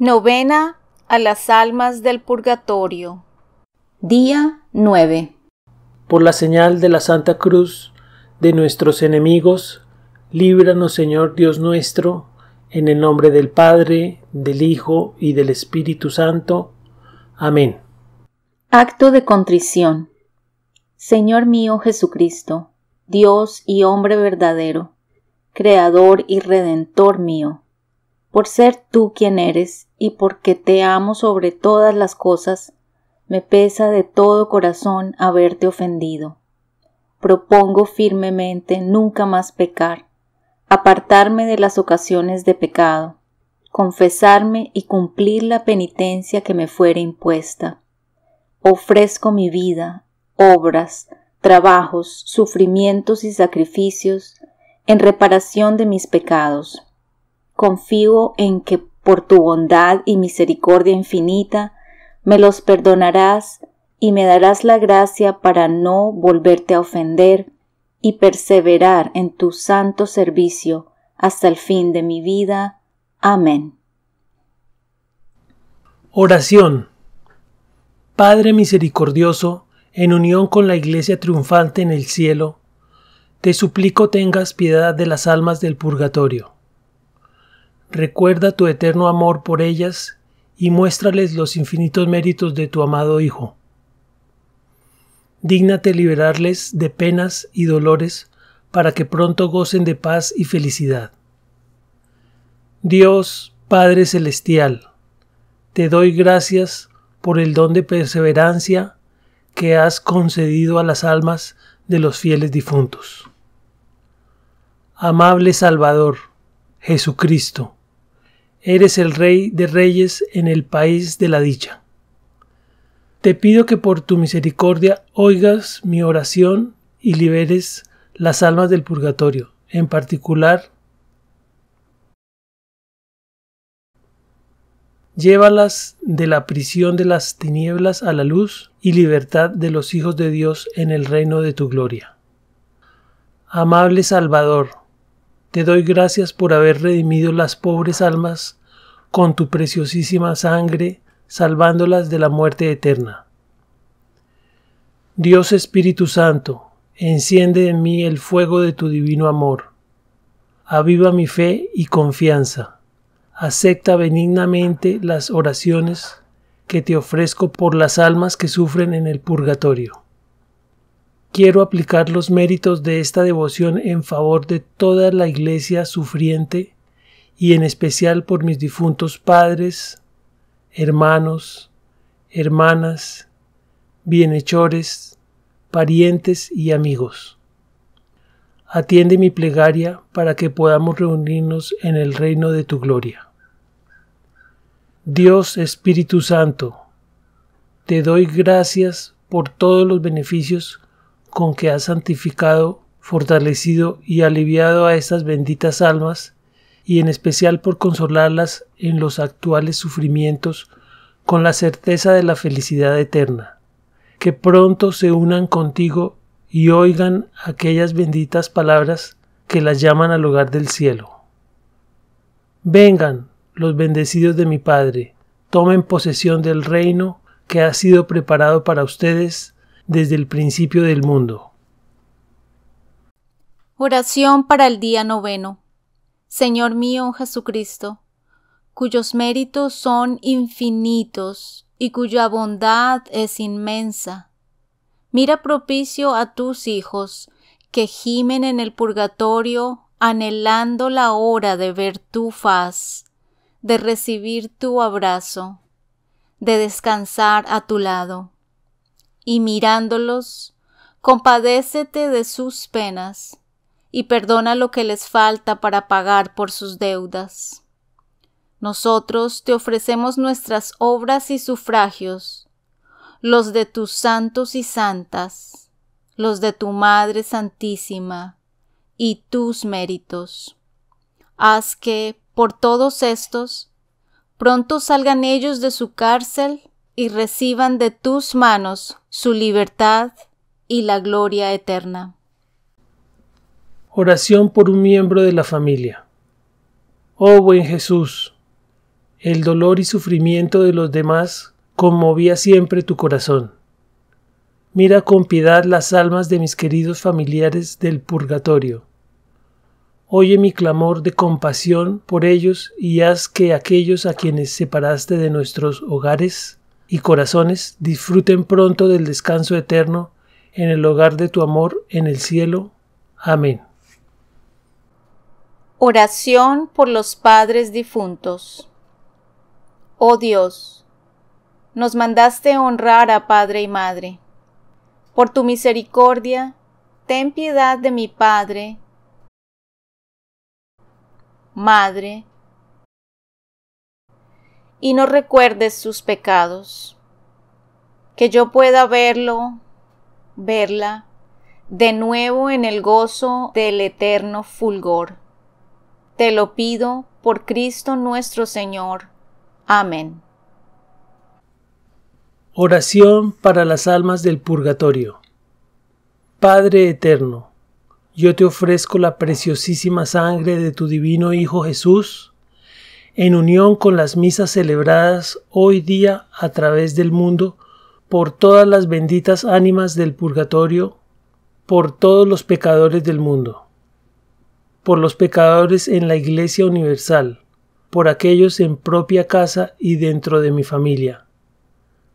Novena a las almas del purgatorio. Día 9. Por la señal de la Santa Cruz de nuestros enemigos, líbranos Señor Dios nuestro, en el nombre del Padre, del Hijo y del Espíritu Santo. Amén. Acto de contrición. Señor mío Jesucristo, Dios y hombre verdadero, Creador y Redentor mío por ser tú quien eres y porque te amo sobre todas las cosas, me pesa de todo corazón haberte ofendido. Propongo firmemente nunca más pecar, apartarme de las ocasiones de pecado, confesarme y cumplir la penitencia que me fuere impuesta. Ofrezco mi vida, obras, trabajos, sufrimientos y sacrificios en reparación de mis pecados confío en que por tu bondad y misericordia infinita me los perdonarás y me darás la gracia para no volverte a ofender y perseverar en tu santo servicio hasta el fin de mi vida. Amén. Oración. Padre misericordioso, en unión con la Iglesia triunfante en el cielo, te suplico tengas piedad de las almas del purgatorio Recuerda tu eterno amor por ellas y muéstrales los infinitos méritos de tu amado Hijo. Dígnate liberarles de penas y dolores para que pronto gocen de paz y felicidad. Dios, Padre Celestial, te doy gracias por el don de perseverancia que has concedido a las almas de los fieles difuntos. Amable Salvador, Jesucristo, eres el Rey de Reyes en el país de la dicha. Te pido que por tu misericordia oigas mi oración y liberes las almas del purgatorio, en particular, llévalas de la prisión de las tinieblas a la luz y libertad de los hijos de Dios en el reino de tu gloria. Amable Salvador, te doy gracias por haber redimido las pobres almas con tu preciosísima sangre, salvándolas de la muerte eterna. Dios Espíritu Santo, enciende en mí el fuego de tu divino amor. Aviva mi fe y confianza. Acepta benignamente las oraciones que te ofrezco por las almas que sufren en el purgatorio quiero aplicar los méritos de esta devoción en favor de toda la iglesia sufriente y en especial por mis difuntos padres, hermanos, hermanas, bienhechores, parientes y amigos. Atiende mi plegaria para que podamos reunirnos en el reino de tu gloria. Dios Espíritu Santo, te doy gracias por todos los beneficios con que has santificado, fortalecido y aliviado a estas benditas almas, y en especial por consolarlas en los actuales sufrimientos con la certeza de la felicidad eterna. Que pronto se unan contigo y oigan aquellas benditas palabras que las llaman al hogar del cielo. Vengan, los bendecidos de mi Padre, tomen posesión del reino que ha sido preparado para ustedes desde el principio del mundo. Oración para el día noveno. Señor mío Jesucristo, cuyos méritos son infinitos y cuya bondad es inmensa, mira propicio a tus hijos que gimen en el purgatorio anhelando la hora de ver tu faz, de recibir tu abrazo, de descansar a tu lado y mirándolos, compadécete de sus penas y perdona lo que les falta para pagar por sus deudas. Nosotros te ofrecemos nuestras obras y sufragios, los de tus santos y santas, los de tu Madre Santísima, y tus méritos. Haz que, por todos estos, pronto salgan ellos de su cárcel y reciban de tus manos su libertad y la gloria eterna. Oración por un miembro de la familia. Oh buen Jesús, el dolor y sufrimiento de los demás conmovía siempre tu corazón. Mira con piedad las almas de mis queridos familiares del purgatorio. Oye mi clamor de compasión por ellos y haz que aquellos a quienes separaste de nuestros hogares y corazones disfruten pronto del descanso eterno en el hogar de tu amor en el cielo. Amén. Oración por los padres difuntos. Oh Dios, nos mandaste honrar a Padre y Madre. Por tu misericordia, ten piedad de mi Padre, Madre, y no recuerdes sus pecados. Que yo pueda verlo, verla, de nuevo en el gozo del eterno fulgor. Te lo pido por Cristo nuestro Señor. Amén. Oración para las almas del purgatorio. Padre eterno, yo te ofrezco la preciosísima sangre de tu divino Hijo Jesús, en unión con las misas celebradas hoy día a través del mundo por todas las benditas ánimas del purgatorio, por todos los pecadores del mundo, por los pecadores en la Iglesia Universal, por aquellos en propia casa y dentro de mi familia.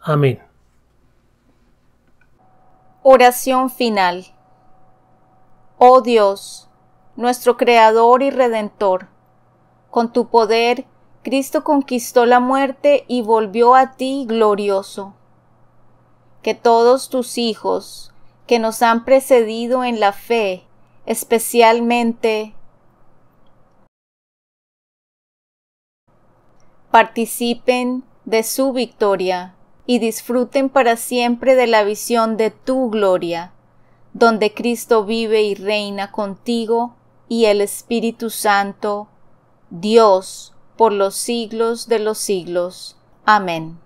Amén. Oración final. Oh Dios, nuestro Creador y Redentor, con tu poder, Cristo conquistó la muerte y volvió a ti glorioso. Que todos tus hijos que nos han precedido en la fe, especialmente participen de su victoria y disfruten para siempre de la visión de tu gloria, donde Cristo vive y reina contigo y el Espíritu Santo Dios, por los siglos de los siglos. Amén.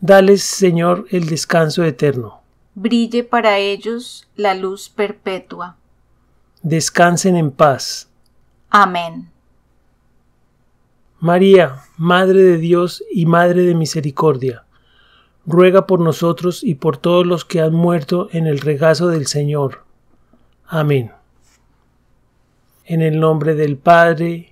Dales, Señor, el descanso eterno. Brille para ellos la luz perpetua. Descansen en paz. Amén. María, Madre de Dios y Madre de Misericordia, ruega por nosotros y por todos los que han muerto en el regazo del Señor. Amén. En el nombre del Padre,